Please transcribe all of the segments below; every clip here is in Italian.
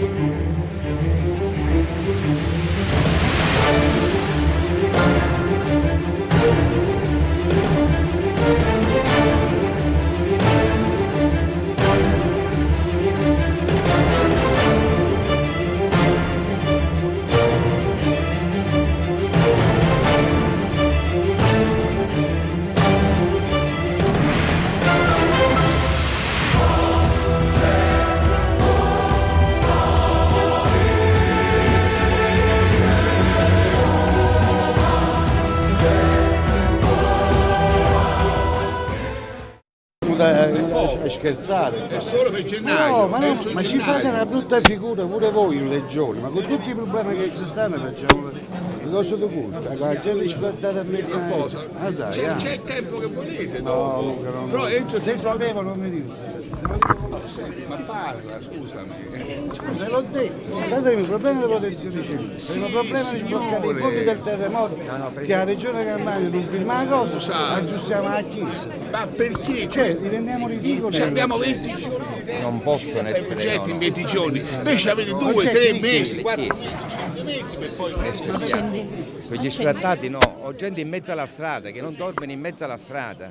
Thank you. scherzare. È solo per gennaio. No, ma, no, ma ci fate una brutta figura pure voi in Legione, ma con tutti i problemi che ci stanno facciamo le cose di la gente ci fa dare a mezzanotte. Ah, ah, c'è, il tempo che volete, no, dopo. No, però entro... Se sapevo non mi dico ma parla, scusami. Scusa, l'ho detto. Guardate, il problema della protezione civile, sì, il problema di dei fondi del terremoto, no, no, perché... che la regione Campania non firma la cosa, Scusa. aggiustiamo la chiesa. Ma perché? Cioè, cioè diventiamo ridicoli. Cioè, abbiamo 20 giorni Non possono essere progetti in 20 giorni, invece avete 2, 3 mesi, 4 mesi, 5 mesi per poi... Eh, Quegli sfrattati no, ho gente in mezzo alla strada, che non dormono in mezzo alla strada.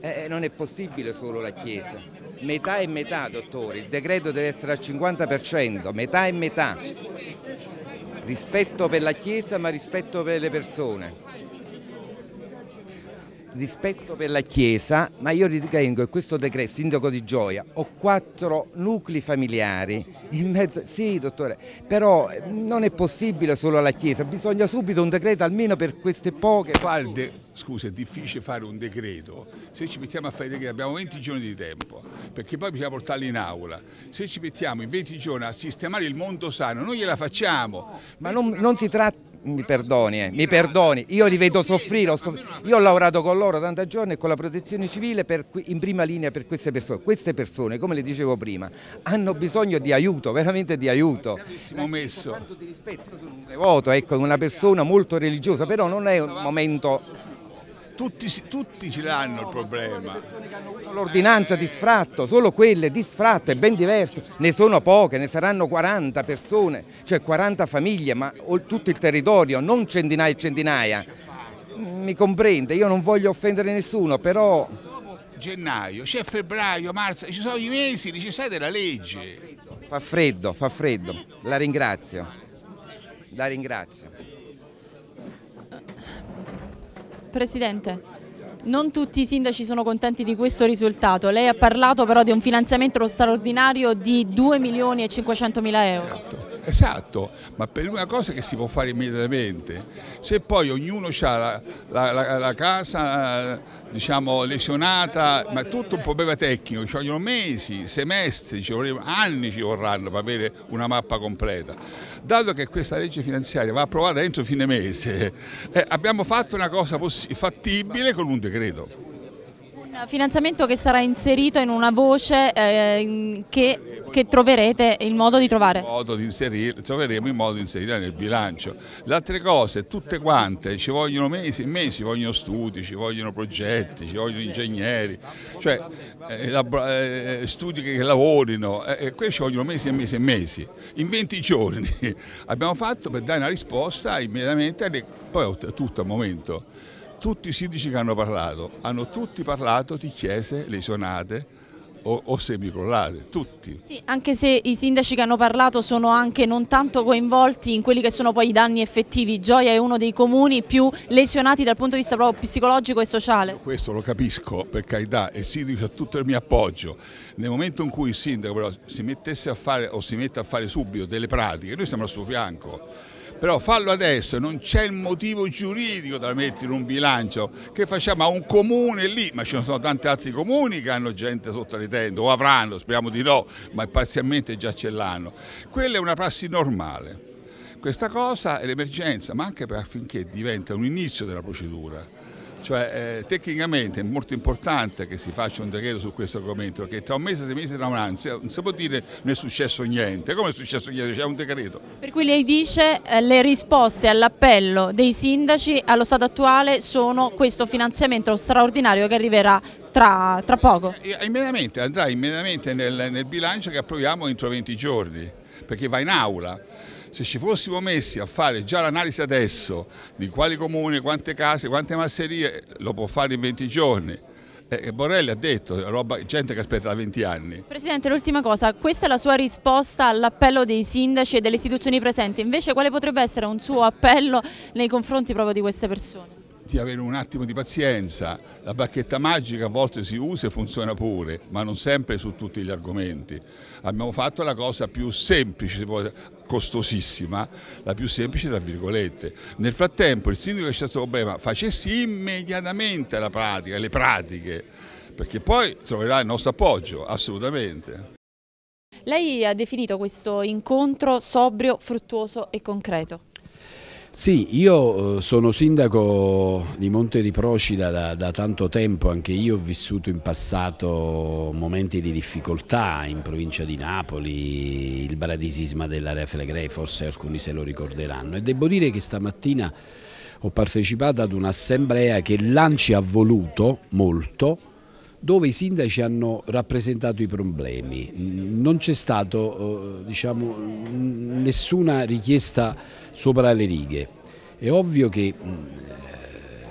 Eh, eh non è possibile solo la Chiesa metà e metà, dottore, il decreto deve essere al 50%, metà e metà, rispetto per la Chiesa ma rispetto per le persone rispetto per la Chiesa, ma io ritengo che questo decreto, sindaco di Gioia, ho quattro nuclei familiari in mezzo, sì dottore, però non è possibile solo la Chiesa, bisogna subito un decreto almeno per queste poche... Guardi, scusa, è difficile fare un decreto, se ci mettiamo a fare i decreti abbiamo 20 giorni di tempo, perché poi bisogna portarli in aula, se ci mettiamo in 20 giorni a sistemare il mondo sano, noi gliela facciamo. Ma non, non si tratta mi perdoni, eh, mi perdoni, io li vedo soffrire, io ho lavorato con loro tanti giorni e con la protezione civile per, in prima linea per queste persone, queste persone come le dicevo prima hanno bisogno di aiuto, veramente di aiuto. Siamo messo. io sono un devoto, ecco, una persona molto religiosa, però non è un momento tutti, tutti ce l'hanno il problema. L'ordinanza di sfratto, solo quelle di sfratto è ben diverso, ne sono poche, ne saranno 40 persone, cioè 40 famiglie, ma tutto il territorio, non centinaia e centinaia. Mi comprende, io non voglio offendere nessuno, però gennaio, c'è febbraio, marzo, ci sono i mesi, dice sai della legge. Fa freddo, fa freddo, la ringrazio, la ringrazio. Presidente, non tutti i sindaci sono contenti di questo risultato. Lei ha parlato però di un finanziamento straordinario di 2 milioni e 500 mila euro. Esatto. Esatto, ma per una cosa che si può fare immediatamente. Se poi ognuno ha la, la, la, la casa diciamo, lesionata, ma tutto un problema tecnico, ci vogliono mesi, semestri, ci vogliono, anni ci vorranno per avere una mappa completa. Dato che questa legge finanziaria va approvata entro fine mese, eh, abbiamo fatto una cosa fattibile con un decreto finanziamento che sarà inserito in una voce eh, che, che, troverete il modo di trovare. Modo di inserire, troveremo il modo di inserire nel bilancio. Le altre cose, tutte quante, ci vogliono mesi, e mesi, ci vogliono studi, ci vogliono progetti, ci vogliono ingegneri, cioè eh, eh studi che lavorino, eh, eh questi ci vogliono mesi e mesi e mesi. In 20 giorni abbiamo fatto per dare una risposta immediatamente, poi tutto al momento tutti i sindaci che hanno parlato, hanno tutti parlato di chiese lesionate o, o semicrollate, tutti. Sì, anche se i sindaci che hanno parlato sono anche non tanto coinvolti in quelli che sono poi i danni effettivi, Gioia è uno dei comuni più lesionati dal punto di vista proprio psicologico e sociale. Io questo lo capisco, per carità, e il sindaco ha tutto il mio appoggio. Nel momento in cui il sindaco però si mettesse a fare o si mette a fare subito delle pratiche, noi siamo al suo fianco, però fallo adesso, non c'è il motivo giuridico da mettere in un bilancio, che facciamo a un comune lì, ma ci sono tanti altri comuni che hanno gente sotto le tende, o avranno, speriamo di no, ma parzialmente già ce l'hanno. Quella è una prassi normale. Questa cosa è l'emergenza, ma anche affinché diventa un inizio della procedura. Cioè, eh, tecnicamente è molto importante che si faccia un decreto su questo argomento, perché tra un mese e sei mesi da un'ansia non si può dire non è successo niente. Come è successo niente? C'è un decreto. Per cui lei dice eh, le risposte all'appello dei sindaci allo stato attuale sono questo finanziamento straordinario che arriverà tra, tra poco? Eh, eh, immediatamente, andrà immediatamente nel, nel bilancio che approviamo entro 20 giorni, perché va in aula. Se ci fossimo messi a fare già l'analisi adesso di quali comuni, quante case, quante masserie, lo può fare in 20 giorni. Eh, Borrelli ha detto, roba, gente che aspetta da 20 anni. Presidente, l'ultima cosa, questa è la sua risposta all'appello dei sindaci e delle istituzioni presenti, invece quale potrebbe essere un suo appello nei confronti proprio di queste persone? di avere un attimo di pazienza. La bacchetta magica a volte si usa e funziona pure, ma non sempre su tutti gli argomenti. Abbiamo fatto la cosa più semplice, costosissima, la più semplice tra virgolette. Nel frattempo il sindaco che c'è questo problema facesse immediatamente la pratica, le pratiche, perché poi troverà il nostro appoggio, assolutamente. Lei ha definito questo incontro sobrio, fruttuoso e concreto. Sì, io eh, sono sindaco di Monte di Procida da, da, tanto tempo, anche io ho vissuto in passato momenti di difficoltà in provincia di Napoli, il bradisisma dell'area Flegrei, forse alcuni se lo ricorderanno e devo dire che stamattina ho partecipato ad un'assemblea che l'ANCI ha voluto molto dove i sindaci hanno rappresentato i problemi. Mm, non c'è stata eh, diciamo, nessuna richiesta sopra le righe. È ovvio che mm,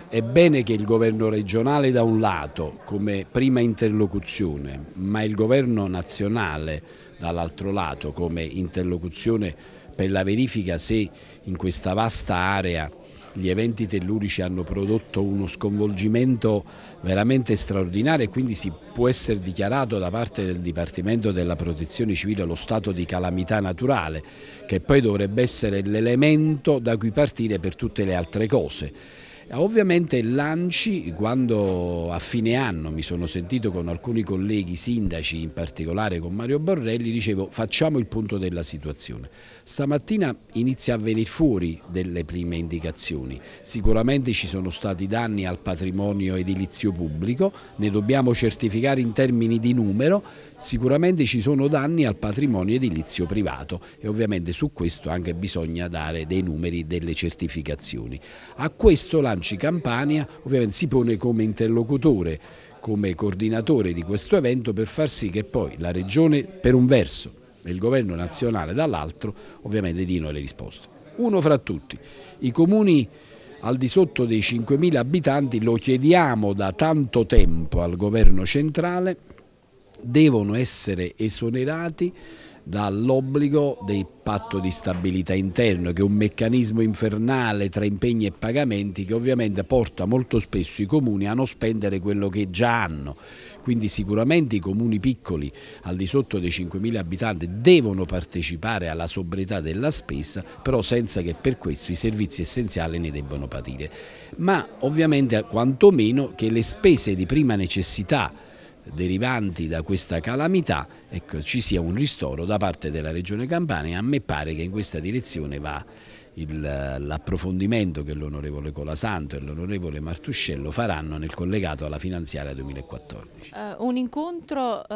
è bene che il governo regionale da un lato come prima interlocuzione, ma il governo nazionale dall'altro lato come interlocuzione per la verifica se in questa vasta area gli eventi tellurici hanno prodotto uno sconvolgimento veramente straordinario e quindi si può essere dichiarato da parte del Dipartimento della Protezione Civile lo stato di calamità naturale, che poi dovrebbe essere l'elemento da cui partire per tutte le altre cose. Eh, ovviamente l'ANCI, quando a fine anno mi sono sentito con alcuni colleghi sindaci, in particolare con Mario Borrelli, dicevo facciamo il punto della situazione. Stamattina inizia a venire fuori delle prime indicazioni, sicuramente ci sono stati danni al patrimonio edilizio pubblico, ne dobbiamo certificare in termini di numero, sicuramente ci sono danni al patrimonio edilizio privato e ovviamente su questo anche bisogna dare dei numeri, delle certificazioni. A questo l'ANCI Lanci Campania ovviamente si pone come interlocutore, come coordinatore di questo evento per far sì che poi la Regione per un verso e il Governo nazionale dall'altro ovviamente diano le risposte. Uno fra tutti, i comuni al di sotto dei 5.000 abitanti lo chiediamo da tanto tempo al governo centrale, devono essere esonerati dall'obbligo del patto di stabilità interno, che è un meccanismo infernale tra impegni e pagamenti che ovviamente porta molto spesso i comuni a non spendere quello che già hanno. Quindi sicuramente i comuni piccoli al di sotto dei 5.000 abitanti devono partecipare alla sobrietà della spesa, però senza che per questo i servizi essenziali ne debbano patire. Ma ovviamente quantomeno che le spese di prima necessità derivanti da questa calamità ecco, ci sia un ristoro da parte della Regione Campania. e A me pare che in questa direzione va l'approfondimento che l'onorevole Colasanto e l'onorevole Martuscello faranno nel collegato alla finanziaria 2014. Uh, eh, un incontro uh,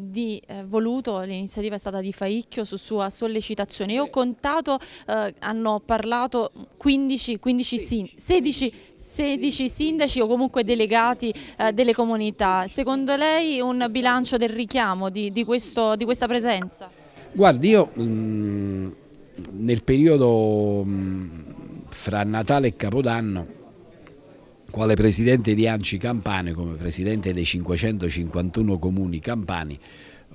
di, eh, voluto, l'iniziativa è stata di Faicchio su sua sollecitazione. Io ho contato, uh, hanno parlato 15, 15 16, 16, 16, sindaci o comunque delegati delle comunità. Secondo lei un bilancio del richiamo di, di, questo, di questa presenza? Guardi, io... Mh, mm, nel periodo mm, fra Natale e Capodanno, quale presidente di Anci Campane, come presidente dei 551 comuni campani,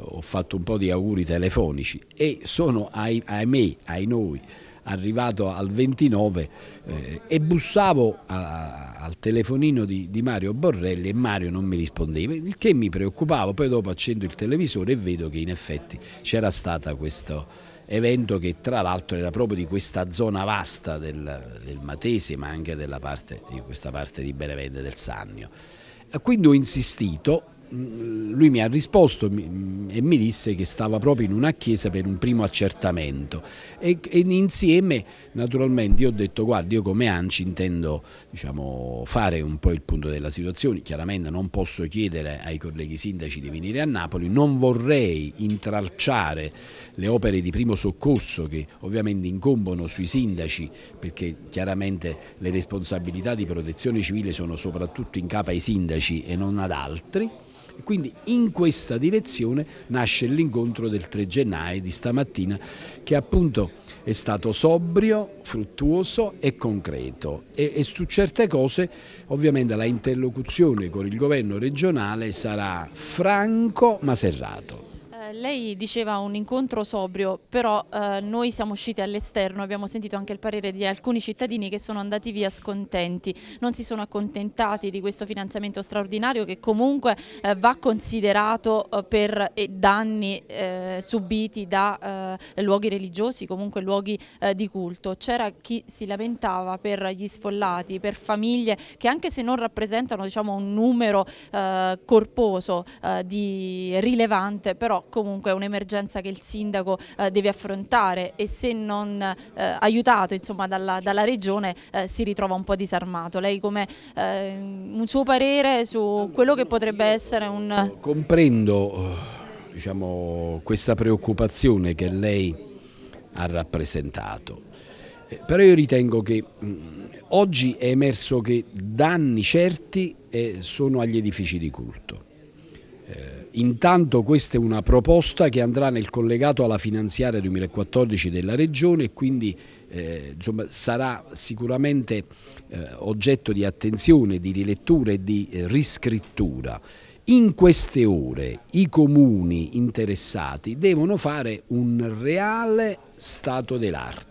ho fatto un po' di auguri telefonici e sono, ahimè, ai noi, arrivato al 29 eh, e bussavo a, al telefonino di, di, Mario Borrelli e Mario non mi rispondeva, il che mi preoccupava, poi dopo accendo il televisore e vedo che in effetti c'era stata questa evento che tra l'altro era proprio di questa zona vasta del, del Matese ma anche parte, di questa parte di Benevente del Sannio. Quindi ho insistito Mm, lui mi ha risposto e mi disse che stava proprio in una chiesa per un primo accertamento e, e insieme naturalmente io ho detto guardi io come ANCI intendo diciamo, fare un po' il punto della situazione, chiaramente non posso chiedere ai colleghi sindaci di venire a Napoli, non vorrei intralciare le opere di primo soccorso che ovviamente incombono sui sindaci perché chiaramente le responsabilità di protezione civile sono soprattutto in capo ai sindaci e non ad altri. Quindi in questa direzione nasce l'incontro del 3 gennaio di stamattina che appunto è stato sobrio, fruttuoso e concreto e, e, su certe cose ovviamente la interlocuzione con il governo regionale sarà franco ma serrato lei diceva un incontro sobrio, però eh, noi siamo usciti all'esterno, abbiamo sentito anche il parere di alcuni cittadini che sono andati via scontenti, non si sono accontentati di questo finanziamento straordinario che comunque eh, va considerato eh, per eh, danni eh, subiti da eh, luoghi religiosi, comunque luoghi di culto. C'era chi si lamentava per gli sfollati, per famiglie che anche se non rappresentano diciamo, un numero corposo di rilevante, però comunque comunque è un'emergenza che il sindaco eh, deve affrontare e se non eh, aiutato insomma, dalla, dalla regione eh, si ritrova un po' disarmato. Lei come eh, un suo parere su quello che potrebbe essere un... Comprendo eh, diciamo, questa preoccupazione che lei ha rappresentato, eh, però io ritengo che mh, mm, oggi è emerso che danni certi sono agli edifici di culto eh, intanto questa è una proposta che andrà nel collegato alla finanziaria 2014 della Regione e quindi eh, insomma, sarà sicuramente eh, oggetto di attenzione, di rilettura e di eh, riscrittura. In queste ore i comuni interessati devono fare un reale stato dell'arte.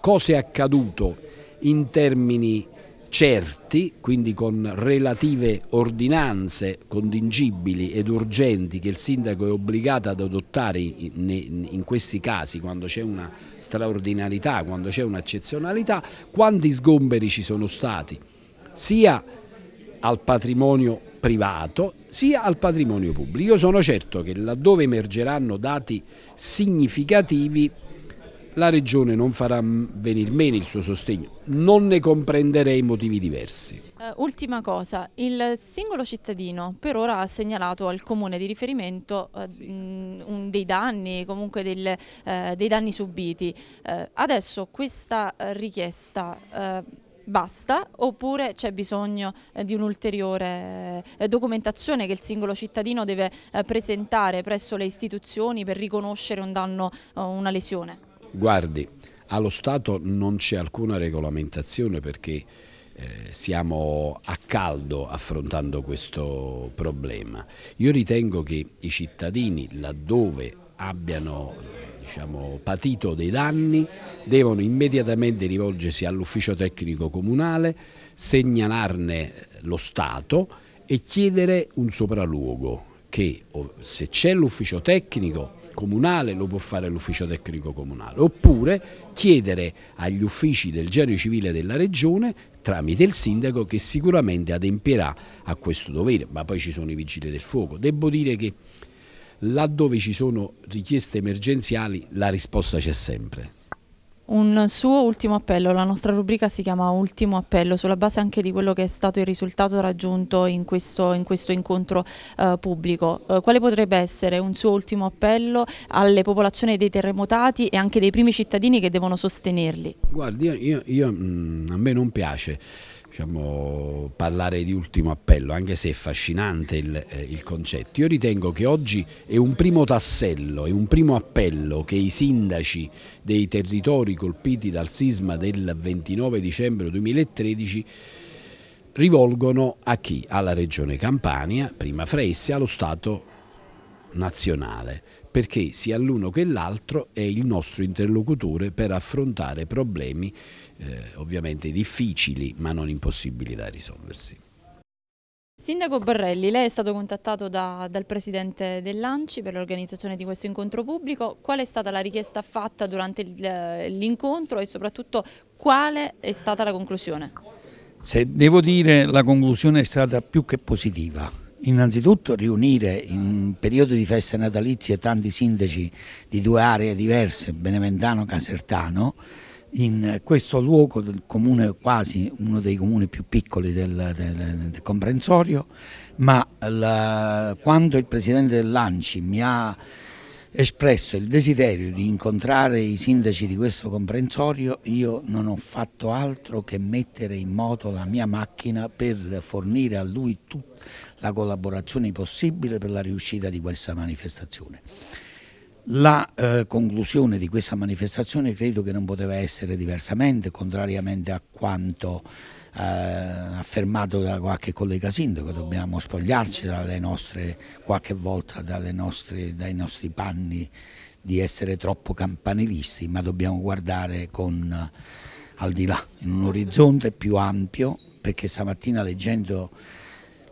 Cosa è accaduto in termini certi, quindi con relative ordinanze contingibili ed urgenti che il sindaco è obbligato ad adottare in questi casi, quando c'è una straordinarità, quando c'è un'eccezionalità, quanti sgomberi ci sono stati, sia al patrimonio privato sia al patrimonio pubblico. Io sono certo che laddove emergeranno dati significativi la Regione non farà venir meno il suo sostegno, non ne comprenderei motivi diversi. Eh, ultima cosa, il singolo cittadino per ora ha segnalato al Comune di riferimento eh, sì. dei danni, comunque del, eh, dei danni subiti. adesso questa richiesta basta oppure c'è bisogno di un'ulteriore documentazione che il singolo cittadino deve presentare presso le istituzioni per riconoscere un danno o una lesione? Guardi, allo Stato non c'è alcuna regolamentazione perché eh, siamo a caldo affrontando questo problema. Io ritengo che i cittadini laddove abbiano diciamo, patito dei danni devono immediatamente rivolgersi all'ufficio tecnico comunale, segnalarne lo Stato e chiedere un sopralluogo che se c'è l'ufficio tecnico comunale, lo può fare l'ufficio tecnico comunale, oppure chiedere agli uffici del genio civile della regione tramite il sindaco che sicuramente adempierà a questo dovere, ma poi ci sono i vigili del fuoco. Devo dire che laddove ci sono richieste emergenziali la risposta c'è sempre un suo ultimo appello, la nostra rubrica si chiama Ultimo appello, sulla base anche di quello che è stato il risultato raggiunto in questo, in questo incontro eh, pubblico. Eh, quale potrebbe essere un suo ultimo appello alle popolazioni dei terremotati e anche dei primi cittadini che devono sostenerli? Guardi, io, io, io, mm, a me non piace diciamo, parlare di ultimo appello, anche se è affascinante il, eh, il, concetto. Io ritengo che oggi è un primo tassello, è un primo appello che i sindaci dei territori colpiti dal sisma del 29 dicembre 2013 rivolgono a chi? Alla regione Campania, prima fra essi, allo Stato nazionale perché sia l'uno che l'altro è il nostro interlocutore per affrontare problemi eh, ovviamente difficili ma non impossibili da risolversi. Sindaco Borrelli, lei è stato contattato da, dal Presidente dell'Anci per l'organizzazione di questo incontro pubblico. Qual è stata la richiesta fatta durante eh, l'incontro e soprattutto quale è stata la conclusione? Se devo dire la conclusione è stata più che positiva Innanzitutto riunire in periodo di feste natalizie tanti sindaci di due aree diverse, Beneventano e Casertano, in questo luogo del comune quasi uno dei comuni più piccoli del, del, del comprensorio, ma la, quando il presidente dell'Anci mi ha espresso il desiderio di incontrare i sindaci di questo comprensorio, io non ho fatto altro che mettere in moto la mia macchina per fornire a lui tutta la collaborazione possibile per la riuscita di questa manifestazione. La eh, conclusione di questa manifestazione credo che non poteva essere diversamente, contrariamente a quanto eh, affermato da qualche collega sindaco, dobbiamo spogliarci nostre, qualche volta nostre, dai nostri panni di essere troppo campanilisti, ma dobbiamo guardare con, al di là, in un orizzonte più ampio, perché stamattina leggendo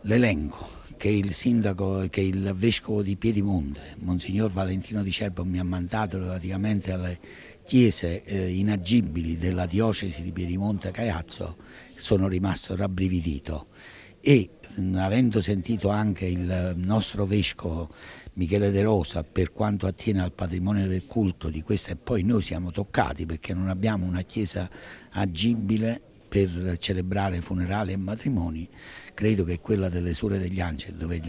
l'elenco che il sindaco, che il vescovo di Piedimonte, Monsignor Valentino Di Cerbo, mi ha mandato relativamente alle chiese eh, inagibili della diocesi di Piedimonte Caiazzo, sono rimasto rabbrividito e avendo sentito anche il nostro vescovo Michele De Rosa per quanto attiene al patrimonio del culto di questa e poi noi siamo toccati perché non abbiamo una chiesa agibile per celebrare funerali e matrimoni, credo che quella delle Sore degli Angeli dove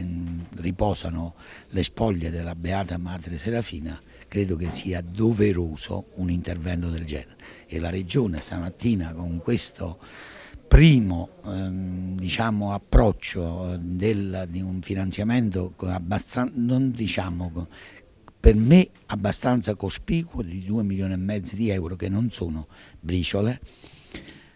riposano le spoglie della Beata Madre Serafina credo che sia doveroso un intervento del genere e la Regione stamattina con questo primo ehm, diciamo, approccio eh, del, di un finanziamento non diciamo, per me abbastanza cospicuo di 2 milioni e mezzo di euro che non sono briciole,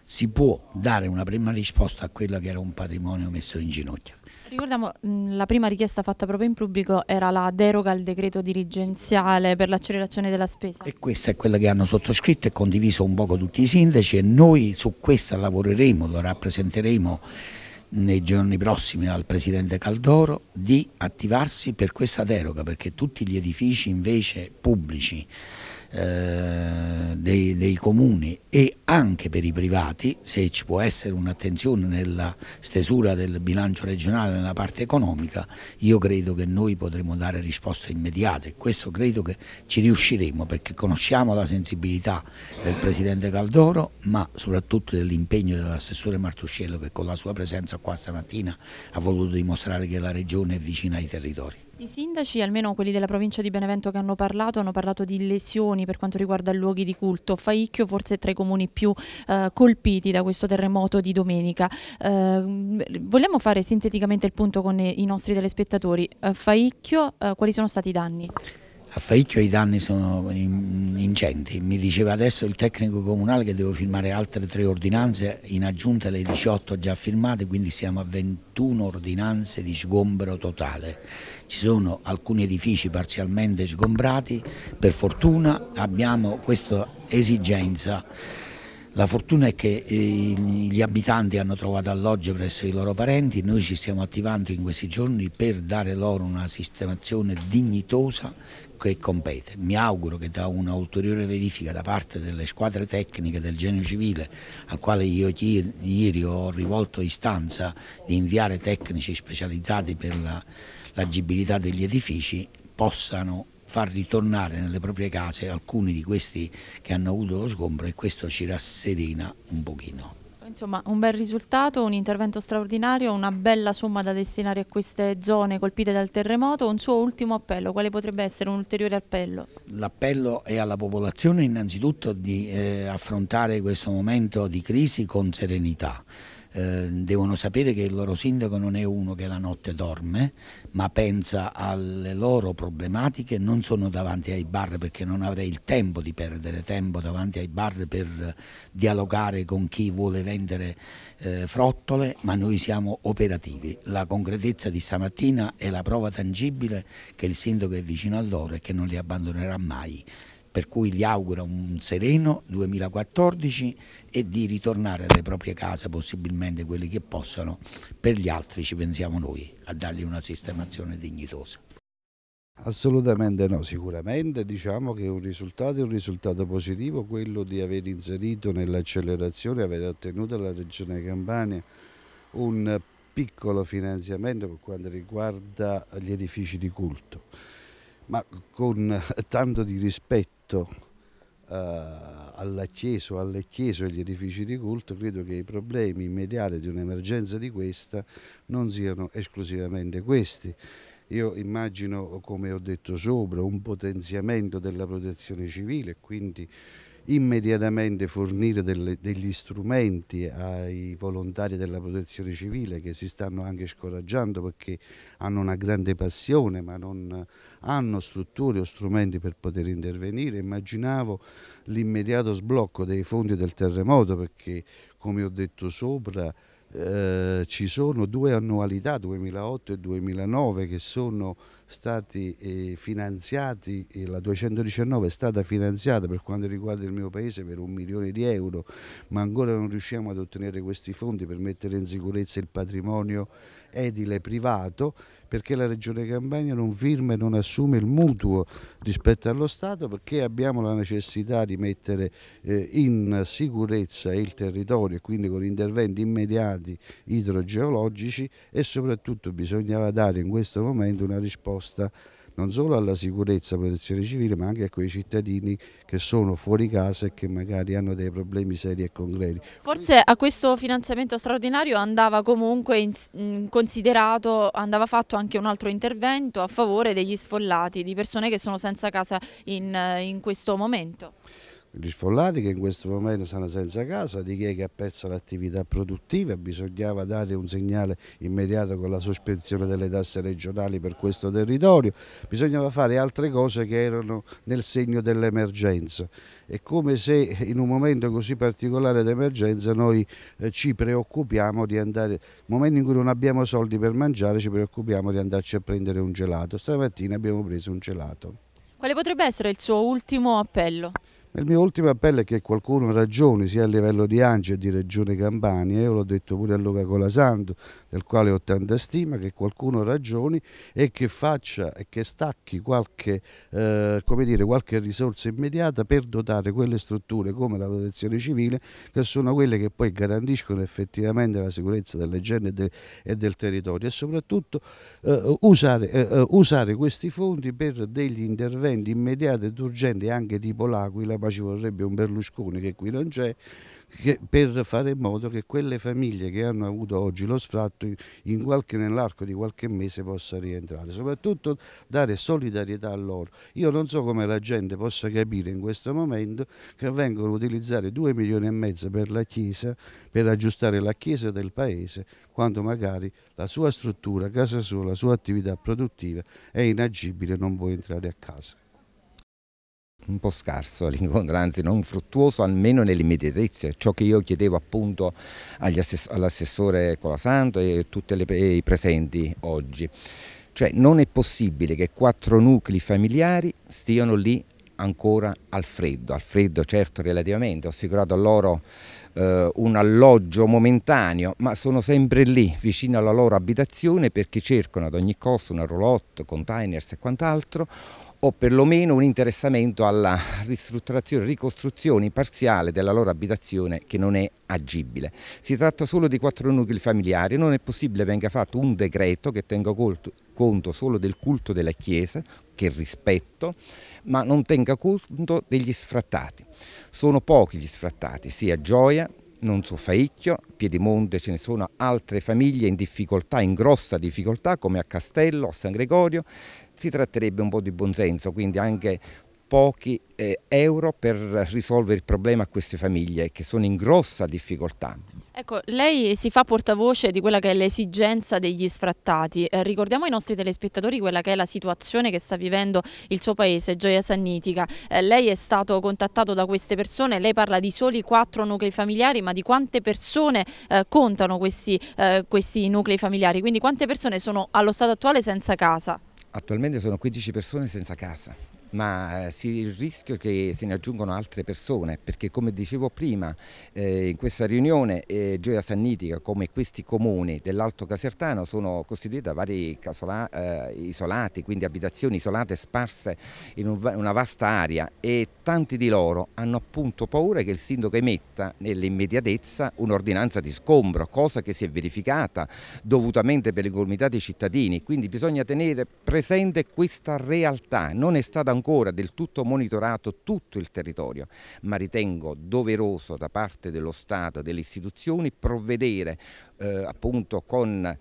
si può dare una prima risposta a quello che era un patrimonio messo in ginocchio. Ricordiamo la prima richiesta fatta proprio in pubblico era la deroga al decreto dirigenziale per l'accelerazione della spesa. E questa è quella che hanno sottoscritto e condiviso un poco tutti i sindaci e noi su questa lavoreremo, lo rappresenteremo nei giorni prossimi al Presidente Caldoro di attivarsi per questa deroga perché tutti gli edifici invece pubblici eh, dei, dei, comuni e anche per i privati, se ci può essere un'attenzione nella stesura del bilancio regionale nella parte economica, io credo che noi potremo dare risposte immediate questo credo che ci riusciremo perché conosciamo la sensibilità del Presidente Caldoro ma soprattutto dell'impegno dell'assessore Martuscello che con la sua presenza qua stamattina ha voluto dimostrare che la Regione è vicina ai territori. I sindaci, almeno quelli della provincia di Benevento che hanno parlato, hanno parlato di lesioni per quanto riguarda luoghi di culto. Faicchio forse tra i comuni più eh, colpiti da questo terremoto di domenica. Eh, vogliamo fare sinteticamente il punto con i nostri telespettatori. Eh, Faicchio, eh, quali sono stati i danni? Faicchio i danni sono ingenti, mi diceva adesso il tecnico comunale che devo firmare altre tre ordinanze in aggiunta alle 18 già firmate, quindi siamo a 21 ordinanze di sgombero totale. Ci sono alcuni edifici parzialmente sgombrati, per fortuna abbiamo questa esigenza la fortuna è che eh, gli abitanti hanno trovato alloggio presso i loro parenti, noi ci stiamo attivando in questi giorni per dare loro una sistemazione dignitosa che compete. Mi auguro che da un'ulteriore verifica da parte delle squadre tecniche del genio civile, al quale io ieri ho rivolto istanza di inviare tecnici specializzati per l'agibilità degli edifici, possano far ritornare nelle proprie case alcuni di questi che hanno avuto lo sgombro e questo ci rasserena un pochino. Insomma, un bel risultato, un intervento straordinario, una bella somma da destinare a queste zone colpite dal terremoto. Un suo ultimo appello, quale potrebbe essere un ulteriore appello? L'appello è alla popolazione innanzitutto di eh, affrontare questo momento di crisi con serenità. Eh, devono sapere che il loro sindaco non è uno che la notte dorme, ma pensa alle loro problematiche, non sono davanti ai bar perché non avrei il tempo di perdere tempo davanti ai bar per dialogare con chi vuole vendere eh, frottole, ma noi siamo operativi. La concretezza di stamattina è la prova tangibile che il sindaco è vicino a loro e che non li abbandonerà mai per cui gli auguro un sereno 2014 e di ritornare alle proprie case, possibilmente quelli che possano, per gli altri ci pensiamo noi a dargli una sistemazione dignitosa. Assolutamente no, sicuramente diciamo che un risultato è un risultato positivo, quello di aver inserito nell'accelerazione, aver ottenuto alla Regione Campania un piccolo finanziamento per quanto riguarda gli edifici di culto, ma con tanto di rispetto rispetto eh, alla Chiesa o alle Chiese o agli edifici di culto, credo che i problemi immediati di un'emergenza di questa non siano esclusivamente questi. Io immagino, come ho detto sopra, un potenziamento della protezione civile, e quindi immediatamente fornire delle, degli strumenti ai volontari della protezione civile che si stanno anche scoraggiando perché hanno una grande passione ma non hanno strutture o strumenti per poter intervenire. Immaginavo l'immediato sblocco dei fondi del terremoto perché come ho detto sopra eh, ci sono due annualità 2008 e 2009 che sono stati eh, finanziati, eh, la 219 è stata finanziata per quanto riguarda il mio paese per un milione di euro, ma ancora non riusciamo ad ottenere questi fondi per mettere in sicurezza il patrimonio edile privato perché la Regione Campania non firma e non assume il mutuo rispetto allo Stato perché abbiamo la necessità di mettere eh, in sicurezza il territorio e quindi con interventi immediati idrogeologici e soprattutto bisognava dare in questo momento una risposta risposta non solo alla sicurezza, alla protezione civile, ma anche a quei cittadini che sono fuori casa e che magari hanno dei problemi seri e concreti. Forse a questo finanziamento straordinario andava comunque mm, considerato, andava fatto anche un altro intervento a favore degli sfollati, di persone che sono senza casa in, in questo momento gli sfollati che in questo momento sono senza casa, di chi che ha perso l'attività produttiva, bisognava dare un segnale immediato con la sospensione delle tasse regionali per questo territorio, bisognava fare altre cose che erano nel segno dell'emergenza. È come se in un momento così particolare d'emergenza noi eh, ci preoccupiamo di andare, nel momento in cui non abbiamo soldi per mangiare ci preoccupiamo di andarci a prendere un gelato, stamattina abbiamo preso un gelato. Quale potrebbe essere il suo ultimo appello? il mio ultimo appello è che qualcuno ragioni sia a livello di Ange e di Regione Campania, io l'ho detto pure a Luca Colasanto, del quale ho tanta stima, che qualcuno ragioni e che faccia e che stacchi qualche, eh, dire, qualche risorsa immediata per dotare quelle strutture come la protezione civile, che sono quelle che poi garantiscono effettivamente la sicurezza delle gente de e del territorio e soprattutto eh, usare, eh, eh, usare questi fondi per degli interventi immediati ed urgenti anche tipo l'Aquila, ma ma ci vorrebbe un Berlusconi che qui non c'è, per fare in modo che quelle famiglie che hanno avuto oggi lo sfratto nell'arco di qualche mese possa rientrare, soprattutto dare solidarietà a loro. Io non so come la gente possa capire in questo momento che vengono utilizzati 2 milioni e mezzo per la Chiesa, per aggiustare la Chiesa del Paese, quando magari la sua struttura, casa sua, la sua attività produttiva è inagibile, non può entrare a casa un po' scarso l'incontro, anzi non fruttuoso almeno nell'immediatezza, ciò che io chiedevo appunto all'assessore Colasanto e a tutti i presenti oggi. Cioè non è possibile che quattro nuclei familiari stiano lì ancora al freddo, al freddo certo relativamente, ho assicurato a loro eh, un alloggio momentaneo, ma sono sempre lì vicino alla loro abitazione perché cercano ad ogni costo una roulotte, containers e quant'altro o perlomeno un interessamento alla ristrutturazione, ricostruzione parziale della loro abitazione che non è agibile. Si tratta solo di quattro nuclei familiari, non è possibile venga fatto un decreto che tenga conto solo del culto della Chiesa, che rispetto, ma non tenga conto degli sfrattati. Sono pochi gli sfrattati, sia Gioia, non Nonzo Faicchio, Piedimonte ce ne sono altre famiglie in difficoltà, in grossa difficoltà come a Castello, a San Gregorio, si tratterebbe un po' di buonsenso, quindi anche pochi eh, euro per risolvere il problema a queste famiglie che sono in grossa difficoltà. Ecco, lei si fa portavoce di quella che è l'esigenza degli sfrattati. Eh, ricordiamo ai nostri telespettatori quella che è la situazione che sta vivendo il suo paese, Gioia Sannitica. Eh, lei è stato contattato da queste persone, lei parla di soli quattro nuclei familiari, ma di quante persone eh, contano questi, eh, questi nuclei familiari? Quindi quante persone sono allo stato attuale senza casa? Attualmente sono 15 persone senza casa ma eh, il rischio è che se ne aggiungano altre persone perché come dicevo prima eh, in questa riunione eh, Gioia Sannitica come questi comuni dell'Alto Casertano sono costituiti da vari casola, eh, isolati quindi abitazioni isolate sparse in un, una vasta area e tanti di loro hanno appunto paura che il sindaco emetta nell'immediatezza un'ordinanza di scombro cosa che si è verificata dovutamente per l'incolumità dei cittadini quindi bisogna tenere presente questa realtà non è stata un ancora del tutto monitorato tutto il territorio, ma ritengo doveroso da parte dello Stato e delle istituzioni provvedere eh, appunto con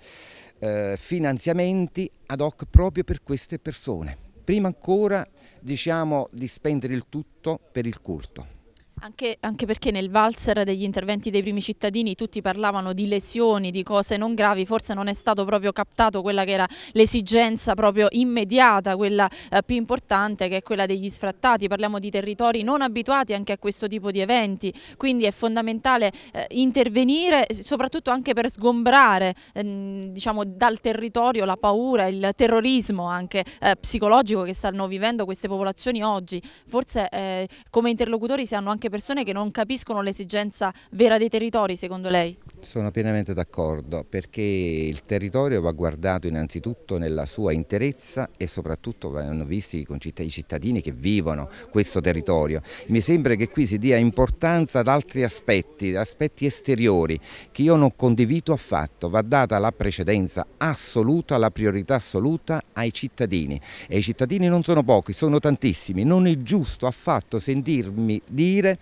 eh, finanziamenti ad hoc proprio per queste persone, prima ancora diciamo di spendere il tutto per il culto. Anche, anche, perché nel valzer degli interventi dei primi cittadini tutti parlavano di lesioni, di cose non gravi, forse non è stato proprio captato quella che era l'esigenza proprio immediata, quella eh, più importante che è quella degli sfrattati, parliamo di territori non abituati anche a questo tipo di eventi, quindi è fondamentale eh, intervenire eh, soprattutto anche per sgombrare ehm, diciamo, dal territorio la paura, il terrorismo anche eh, psicologico che stanno vivendo queste popolazioni oggi, forse eh, come interlocutori si hanno anche persone che non capiscono l'esigenza vera dei territori, secondo lei? Sono pienamente d'accordo perché il territorio va guardato innanzitutto nella sua interezza e soprattutto vanno visti i cittadini che vivono questo territorio. Mi sembra che qui si dia importanza ad altri aspetti, aspetti esteriori che io non condivido affatto. Va data la precedenza assoluta, la priorità assoluta ai cittadini e i cittadini non sono pochi, sono tantissimi. Non è giusto affatto sentirmi dire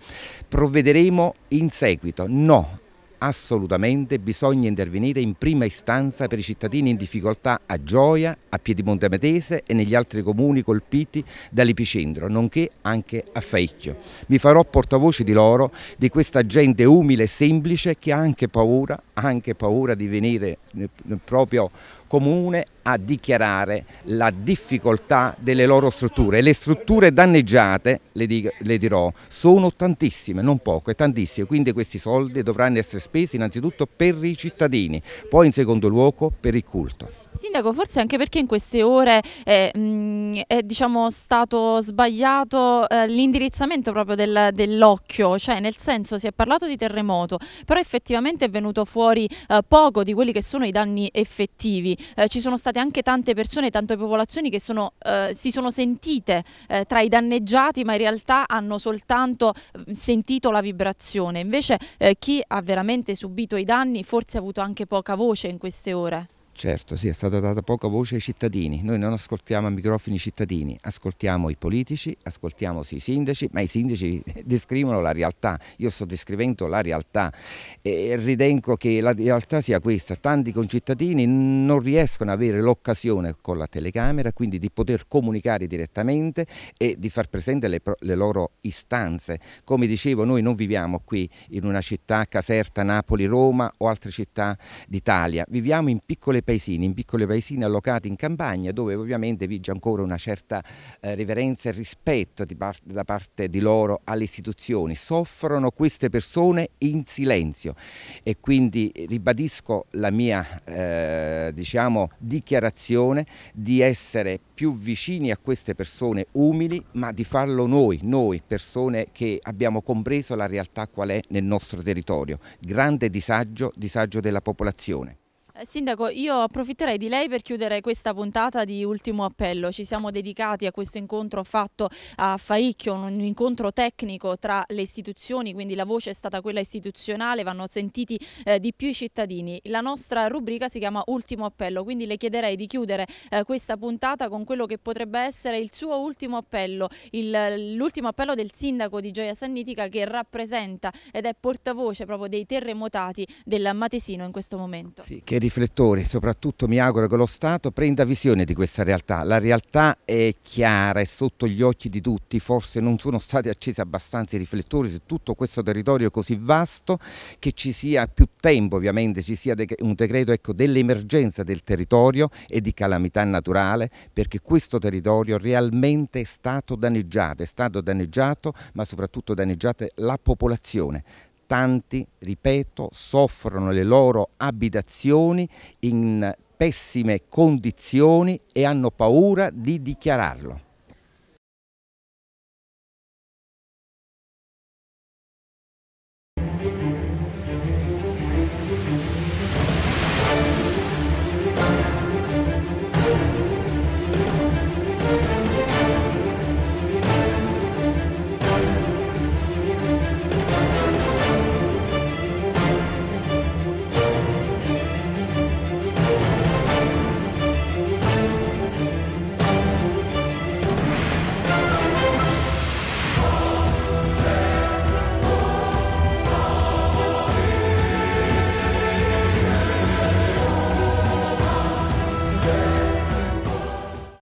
provvederemo in seguito. No, assolutamente bisogna intervenire in prima istanza per i cittadini in difficoltà a Gioia, a Piedimonte Metese e negli altri comuni colpiti dall'epicentro, nonché anche a Fecchio. Mi farò portavoce di loro, di questa gente umile e semplice che ha anche paura, anche paura di venire eh, proprio comune a dichiarare la difficoltà delle loro strutture. Le strutture danneggiate, le, di, le dirò, sono tantissime, non poche, tantissime, quindi questi soldi dovranno essere spesi innanzitutto per i cittadini, poi in secondo luogo per il culto. Sindaco, forse anche perché in queste ore è, eh, mh, è diciamo, stato sbagliato eh, l'indirizzamento proprio del, dell'occhio, cioè nel senso si è parlato di terremoto, però effettivamente è venuto fuori eh, poco di quelli che sono i danni effettivi. Eh, ci sono state anche tante persone, tante popolazioni che sono, eh, si sono sentite eh, tra i danneggiati, ma in realtà hanno soltanto sentito la vibrazione. Invece chi ha veramente subito i danni forse ha avuto anche poca voce in queste ore. Certo, sì, è stata data poca voce ai cittadini. Noi non ascoltiamo a microfoni i cittadini, ascoltiamo i politici, ascoltiamo i sindaci, ma i sindaci descrivono la realtà. Io sto descrivendo la realtà e ritengo che la realtà sia questa. Tanti concittadini non riescono ad avere l'occasione con la telecamera, quindi di poter comunicare direttamente e di far presente le, le loro istanze. Come dicevo, noi non viviamo qui in una città, Caserta, Napoli, Roma o altre città d'Italia. Viviamo in piccole paesini, in piccoli paesini allocati in campagna dove ovviamente vige ancora una certa eh, reverenza e rispetto parte, da parte di loro alle istituzioni. Soffrono queste persone in silenzio e quindi ribadisco la mia eh, diciamo, dichiarazione di essere più vicini a queste persone umili ma di farlo noi, noi persone che abbiamo compreso la realtà qual è nel nostro territorio. Grande disagio, disagio della popolazione. Sindaco, io approfitterei di lei per chiudere questa puntata di Ultimo Appello. Ci siamo dedicati a questo incontro fatto a Faicchio, un incontro tecnico tra le istituzioni, quindi la voce è stata quella istituzionale, vanno sentiti eh, di più i cittadini. La nostra rubrica si chiama Ultimo Appello, quindi le chiederei di chiudere eh, questa puntata con quello che potrebbe essere il suo ultimo appello, l'ultimo appello del sindaco di Gioia Sannitica che rappresenta ed è portavoce proprio dei terremotati del Matesino in questo momento. Sì, che riflettori, soprattutto mi auguro che lo Stato prenda visione di questa realtà. La realtà è chiara, è sotto gli occhi di tutti, forse non sono stati accesi abbastanza i riflettori su tutto questo territorio così vasto che ci sia più tempo ovviamente, ci sia un decreto ecco, dell'emergenza del territorio e di calamità naturale perché questo territorio realmente è stato danneggiato, è stato danneggiato ma soprattutto danneggiata la popolazione tanti, ripeto, soffrono le loro abitazioni in pessime condizioni e hanno paura di dichiararlo.